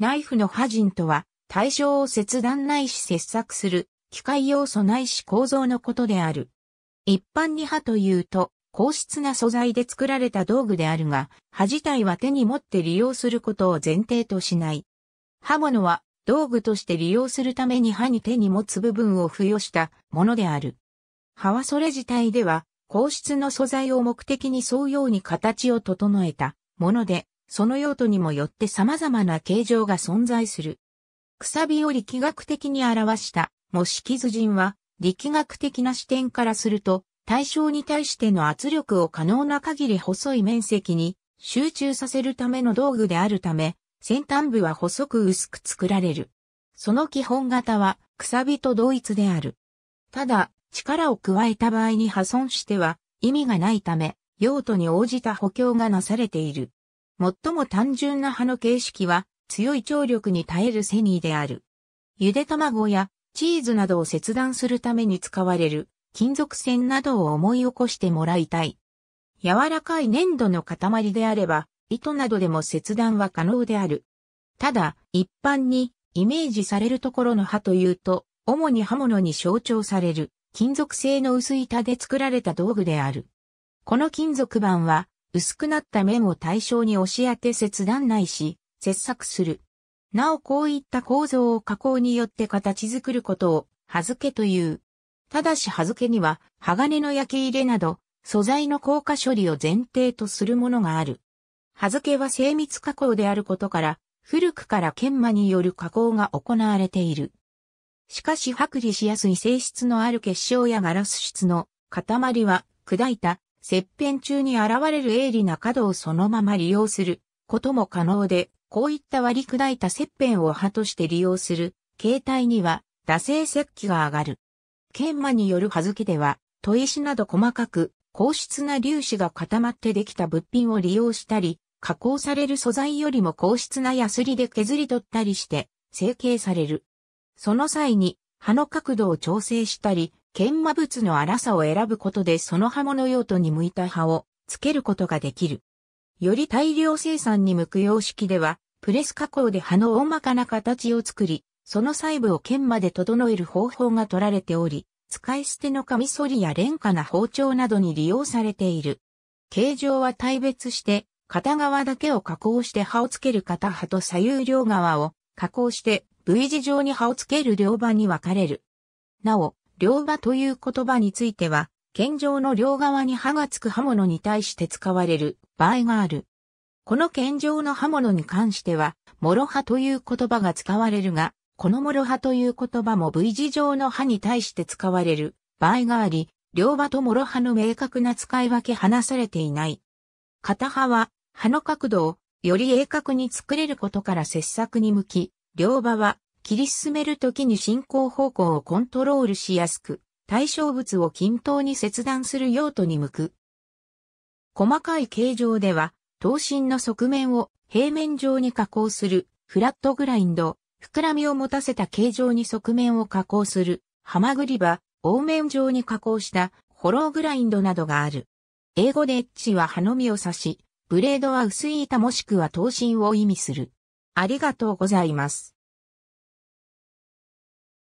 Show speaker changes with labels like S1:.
S1: ナイフの破人とは、対象を切断ないし切削する、機械要素ないし構造のことである。一般に刃というと、硬質な素材で作られた道具であるが、刃自体は手に持って利用することを前提としない。刃物は道具として利用するために刃に手に持つ部分を付与したものである。刃はそれ自体では、硬質の素材を目的に沿うように形を整えたもので、その用途にもよって様々な形状が存在する。くさびを力学的に表した模式図人は、力学的な視点からすると、対象に対しての圧力を可能な限り細い面積に集中させるための道具であるため、先端部は細く薄く作られる。その基本型は、くさびと同一である。ただ、力を加えた場合に破損しては意味がないため、用途に応じた補強がなされている。最も単純な刃の形式は強い張力に耐えるセニーである。ゆで卵やチーズなどを切断するために使われる金属線などを思い起こしてもらいたい。柔らかい粘土の塊であれば、糸などでも切断は可能である。ただ、一般にイメージされるところの刃というと、主に刃物に象徴される金属製の薄板で作られた道具である。この金属板は薄くなった面を対象に押し当て切断ないし、切削する。なおこういった構造を加工によって形作ることを、はずけという。ただしはずけには、鋼の焼き入れなど、素材の硬化処理を前提とするものがある。は付けは精密加工であることから、古くから研磨による加工が行われている。しかし剥離しやすい性質のある結晶やガラス質の塊は砕いた切片中に現れる鋭利な角をそのまま利用することも可能で、こういった割り砕いた切片を刃として利用する形態には、惰性石器が上がる。研磨による刃付けでは、砥石など細かく、硬質な粒子が固まってできた物品を利用したり、加工される素材よりも硬質なヤスリで削り取ったりして、成形される。その際に、刃の角度を調整したり、研磨物の粗さを選ぶことでその刃物用途に向いた刃をつけることができる。より大量生産に向く様式では、プレス加工で刃の大まかな形を作り、その細部を研磨で整える方法が取られており、使い捨てのカミソリや廉価な包丁などに利用されている。形状は大別して、片側だけを加工して刃をつける片刃と左右両側を加工して V 字状に刃をつける両刃に分かれる。なお、両刃という言葉については、剣状の両側に刃がつく刃物に対して使われる場合がある。この剣状の刃物に関しては、諸刃という言葉が使われるが、この諸刃という言葉も V 字状の刃に対して使われる場合があり、両刃と諸刃の明確な使い分け話されていない。片刃は、刃の角度をより鋭角に作れることから切削に向き、両刃は切り進めるときに進行方向をコントロールしやすく、対象物を均等に切断する用途に向く。細かい形状では、刀身の側面を平面上に加工するフラットグラインド、膨らみを持たせた形状に側面を加工するハマグリバ、凹面状に加工したホローグラインドなどがある。英語でエッジは刃の実を指し、ブレードは薄い板もしくは刀身を意味する。ありがとうございます。